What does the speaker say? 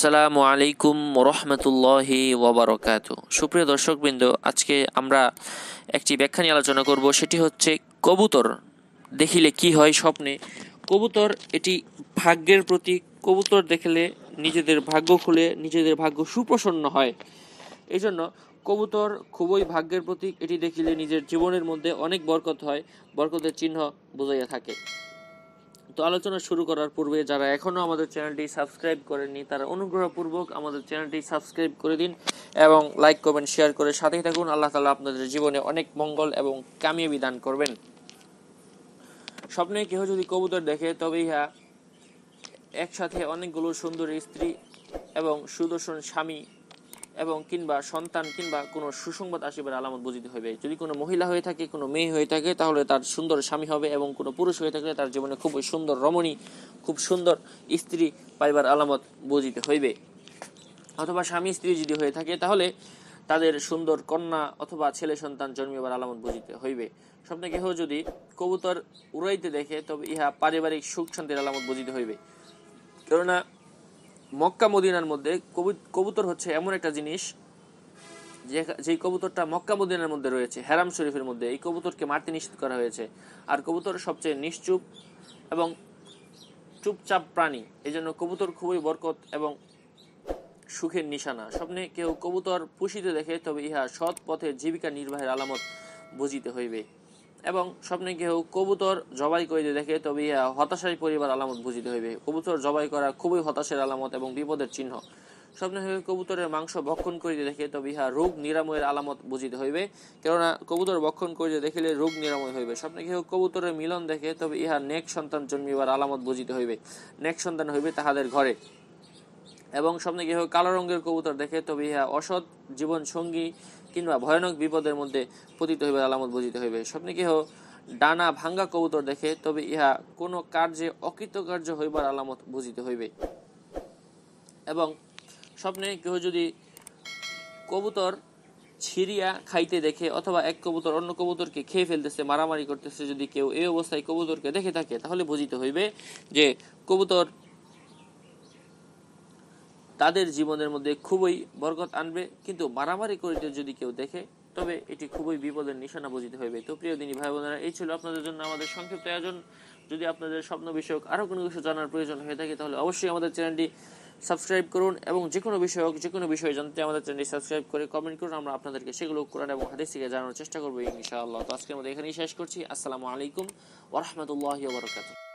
আসসালামু আলাইকুম রহমতুল্লাহি ওবরকাত সুপ্রিয় দর্শকবৃন্দ আজকে আমরা একটি ব্যাখ্যা নিয়ে আলোচনা করব সেটি হচ্ছে কবুতর দেখিলে কি হয় স্বপ্নে কবুতর এটি ভাগ্যের প্রতি কবুতর দেখলে নিজেদের ভাগ্য খুলে নিজেদের ভাগ্য সুপ্রসন্ন হয় এই জন্য কবুতর খুবই ভাগ্যের প্রতীক এটি দেখিলে নিজের জীবনের মধ্যে অনেক বরকত হয় বরকতের চিহ্ন বোঝাইয়া থাকে তো আলোচনা শুরু করার পূর্বে যারা এখনও আমাদের চ্যানেলটি সাবস্ক্রাইব করেননি তারা অনুগ্রহপূর্বক আমাদের চ্যানেলটি সাবস্ক্রাইব করে দিন এবং লাইক কমেন্ট শেয়ার করে সাথেই থাকুন আল্লাহ তালা আপনাদের জীবনে অনেক মঙ্গল এবং কামিয়ে বিধান করবেন স্বপ্নে কেহ যদি কবুতর দেখে তবে ইহা হ্যাঁ, একসাথে অনেকগুলো সুন্দর স্ত্রী এবং সুদর্শন স্বামী এবং কিংবা সন্তান কিংবা কোনো সুসংবাদ আসিবার আলামত বুঝিতে হইবে যদি কোনো মহিলা হয়ে থাকে কোনো মেয়ে হয়ে থাকে তাহলে তার সুন্দর স্বামী হবে এবং কোনো পুরুষ হয়ে থাকলে তার জীবনে খুব সুন্দর রমণী খুব সুন্দর স্ত্রী পাইবার আলামত বুঝিতে হইবে অথবা স্বামী স্ত্রী যদি হয়ে থাকে তাহলে তাদের সুন্দর কন্যা অথবা ছেলে সন্তান জন্মিবার আলামত বুঝিতে হইবে স্বপ্নে কেহ যদি কবুতর উড়াইতে দেখে তবে ইহা পারিবারিক সুখ শান্তির আলামত বুঝিতে হইবে কেননা মক্কা মদিনার মধ্যে কবুতর হচ্ছে এমন একটা জিনিস যেই কবুতরটা মক্কা মদিনার মধ্যে রয়েছে হেরাম শরীফের মধ্যে এই কবুতরকে মারতে নিষেধ করা হয়েছে আর কবুতর সবচেয়ে নিশ্চুপ এবং চুপচাপ প্রাণী এই জন্য কবুতর খুবই বরকত এবং সুখের নিশানা স্বপ্নে কেউ কবুতর পুষিতে দেখে তবে ইহা সৎ পথে জীবিকা নির্বাহের আলামত বুঝিতে হইবে এবং স্বপ্নে কেহ কবুতর জবাই করিতে দেখে তবে ইহা হতাশার পরিবার আলামত বুঝিতে হইবে কবুতর জবাই করা খুবই হতাশের আলামত এবং বিপদের চিহ্ন স্বপ্নে কবুতরের মাংস ভক্ষণ করিতে দেখে তবে ইহা রোগ নিরাময়ের আলামত বুঝিতে হইবে কেননা কবুতর ভক্ষণ করিতে দেখিলে রোগ নিরাময় হইবে স্বপ্নে কেহ কবুতরের মিলন দেখে তবে ইহা নেক সন্তান জন্মিবার আলামত বুঝিতে হইবে নেক সন্তান হইবে তাহাদের ঘরে এবং স্বপ্নে কেহ কালো রঙের কবুতর দেখে তবে ইহা অসৎ জীবন সঙ্গী কিংবা ভয়ানক বিপদের মধ্যে পতিত হইবে আলামত বুঝিতে হইবে স্বপ্নে কেহ ডানা ভাঙ্গা কবুতর দেখে তবে ইহা কোনো কার্যে অকৃতকার্য হইবার আলামত বুঝিতে হইবে এবং স্বপ্নে কেহ যদি কবুতর ছিঁড়িয়া খাইতে দেখে অথবা এক কবুতর অন্য কবুতরকে খেয়ে ফেলতেছে মারামারি করতেছে যদি কেউ এই অবস্থায় কবুতরকে দেখে থাকে তাহলে বুঝিতে হইবে যে কবুতর তাদের জীবনের মধ্যে খুবই বরকত আনবে কিন্তু মারামারি করিতে যদি কেউ দেখে তবে এটি খুবই বিপদের নিশানা বুঝিতে হইবে তো প্রিয় দিনী ভাই বোনেরা এই ছিল আপনাদের জন্য আমাদের সংক্ষিপ্ত আয়োজন যদি আপনাদের স্বপ্ন বিষয়ক আরও কোনো কিছু জানার প্রয়োজন হয়ে থাকে তাহলে অবশ্যই আমাদের চ্যানেলটি সাবস্ক্রাইব করুন এবং যে কোনো বিষয়ক যে কোনো বিষয় জানতে আমাদের চ্যানেলটি সাবস্ক্রাইব করে কমেন্ট করুন আমরা আপনাদেরকে সেগুলো কোরআন এবং হাদিস থেকে জানানোর চেষ্টা করবো ইনশাআল্লাহ তো আজকের মধ্যে এখানেই শেষ করছি আসসালামু আলাইকুম ওরহমতুল্লাহ বরকাত